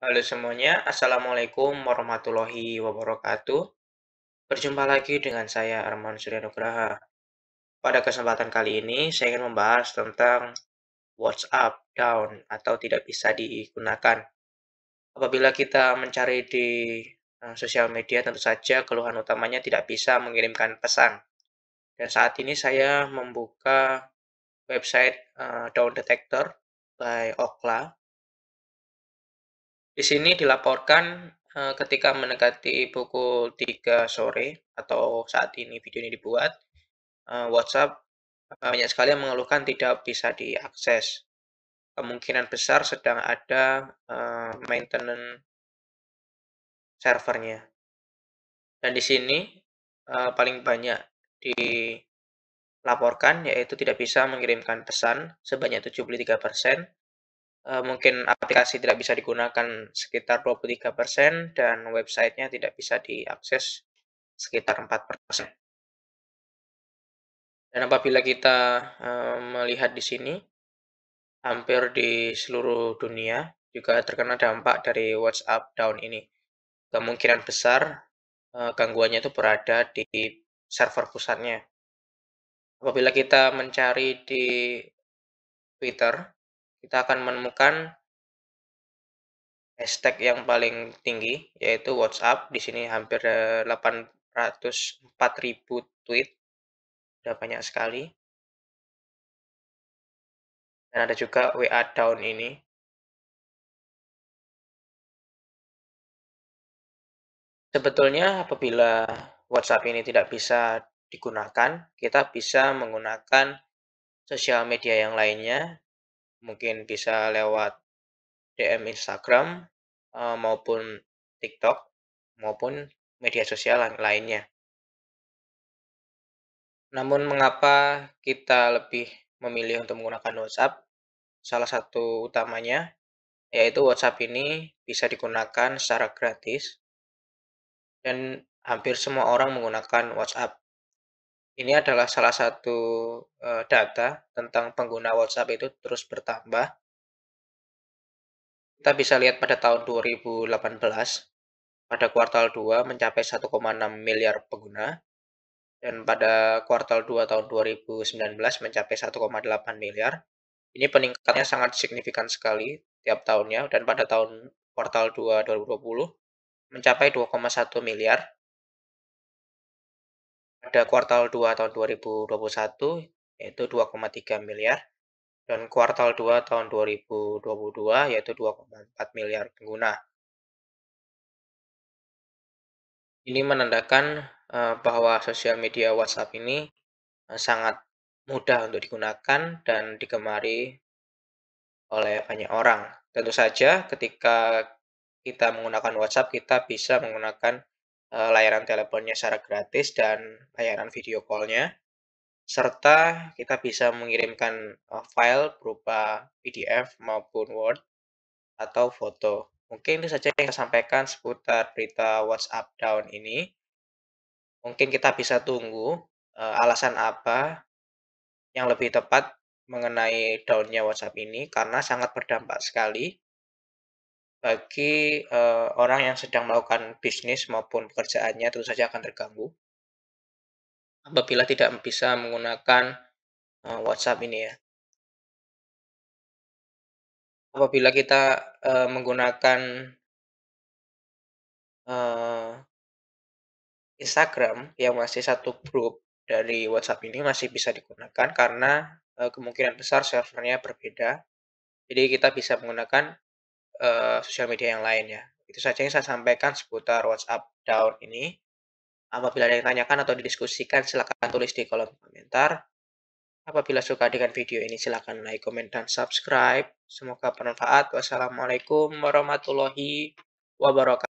Halo semuanya, Assalamualaikum warahmatullahi wabarakatuh. Berjumpa lagi dengan saya Arman Suryanugraha. Pada kesempatan kali ini, saya ingin membahas tentang WhatsApp down atau tidak bisa digunakan. Apabila kita mencari di eh, sosial media, tentu saja keluhan utamanya tidak bisa mengirimkan pesan. Dan saat ini saya membuka website uh, eh, Down Detector by Okla di sini dilaporkan eh, ketika mendekati pukul 3 sore atau saat ini video ini dibuat, eh, WhatsApp eh, banyak sekali yang mengeluhkan tidak bisa diakses. Kemungkinan besar sedang ada maintenance servernya. Dan di sini paling banyak dilaporkan yaitu tidak bisa mengirimkan pesan sebanyak 73%, persen. Eh, mungkin aplikasi tidak bisa digunakan sekitar 23% dan websitenya tidak bisa diakses sekitar 4%. Dan apabila kita uh, melihat di sini, hampir di seluruh dunia juga terkena dampak dari WhatsApp down ini. Kemungkinan besar uh, gangguannya itu berada di server pusatnya. Apabila kita mencari di Twitter, kita akan menemukan hashtag yang paling tinggi yaitu WhatsApp. Di sini hampir 804.000 eh, tweet. Sudah banyak sekali. Dan ada juga WA down ini. Sebetulnya apabila WhatsApp ini tidak bisa digunakan, kita bisa menggunakan sosial media yang lainnya mungkin bisa lewat DM Instagram uh, maupun TikTok maupun media sosial lainnya. Namun mengapa kita lebih memilih untuk menggunakan WhatsApp? Salah satu utamanya yaitu WhatsApp ini bisa digunakan secara gratis dan hampir semua orang menggunakan WhatsApp ini adalah salah satu uh, data tentang pengguna WhatsApp itu terus bertambah. Kita bisa lihat pada tahun 2018, pada kuartal 2 mencapai 1,6 miliar pengguna, dan pada kuartal 2 tahun 2019 mencapai 1,8 miliar. Ini peningkatannya sangat signifikan sekali tiap tahunnya, dan pada tahun kuartal 2 2020 mencapai 2,1 miliar pada kuartal 2 tahun 2021 yaitu 2,3 miliar dan kuartal 2 tahun 2022 yaitu 2,4 miliar pengguna. Ini menandakan eh, bahwa sosial media WhatsApp ini eh, sangat mudah untuk digunakan dan digemari oleh banyak orang. Tentu saja ketika kita menggunakan WhatsApp, kita bisa menggunakan Eh, layanan teleponnya secara gratis dan layanan video callnya, Serta kita bisa mengirimkan eh, file berupa PDF maupun Word atau foto. Mungkin itu saja yang saya sampaikan seputar berita WhatsApp down ini. Mungkin kita bisa tunggu eh, alasan apa yang lebih tepat mengenai daunnya WhatsApp ini karena sangat berdampak sekali bagi uh, orang yang sedang melakukan bisnis maupun pekerjaannya tentu saja akan terganggu. Apabila tidak bisa menggunakan uh, WhatsApp ini ya. Apabila kita uh, menggunakan Instagram yang masih satu grup dari WhatsApp ini masih bisa digunakan karena kemungkinan besar servernya berbeda. Jadi kita bisa menggunakan uh, sosial media yang lainnya. Itu saja yang saya sampaikan seputar WhatsApp Daur ini. Apabila ada yang tanyakan atau didiskusikan, silakan tulis di kolom komentar. Apabila suka dengan video ini, silakan like, komen, dan subscribe. Semoga bermanfaat. Wassalamualaikum warahmatullahi wabarakatuh.